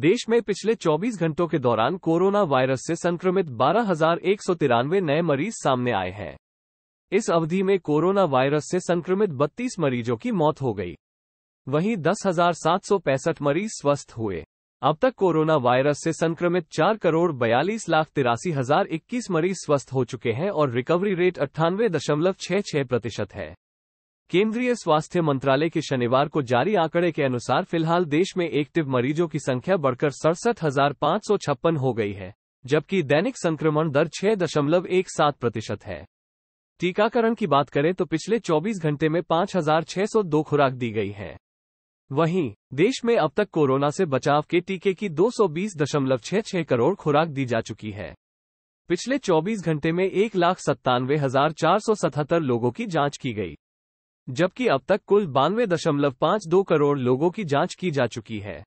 देश में पिछले 24 घंटों के दौरान कोरोना वायरस से संक्रमित बारह नए मरीज सामने आए हैं इस अवधि में कोरोना वायरस से संक्रमित 32 मरीजों की मौत हो गई वहीं दस मरीज स्वस्थ हुए अब तक कोरोना वायरस से संक्रमित चार करोड़ बयालीस लाख तिरासी हजार इक्कीस मरीज स्वस्थ हो चुके हैं और रिकवरी रेट अट्ठानवे दशमलव छह छह प्रतिशत है केंद्रीय स्वास्थ्य मंत्रालय के शनिवार को जारी आंकड़े के अनुसार फिलहाल देश में एक्टिव मरीजों की संख्या बढ़कर सड़सठ हजार सौ छप्पन हो गई है जबकि दैनिक संक्रमण दर छह दशमलव एक सात प्रतिशत है टीकाकरण की बात करें तो पिछले 24 घंटे में 5,602 खुराक दी गई है वहीं देश में अब तक कोरोना से बचाव के टीके की 220.66 करोड़ खुराक दी जा चुकी है पिछले 24 घंटे में एक लाख सत्तानवे हजार चार सौ सतहत्तर लोगों की जांच की गई जबकि अब तक कुल बानवे दशमलव पाँच दो करोड़ लोगों की जांच की जा चुकी है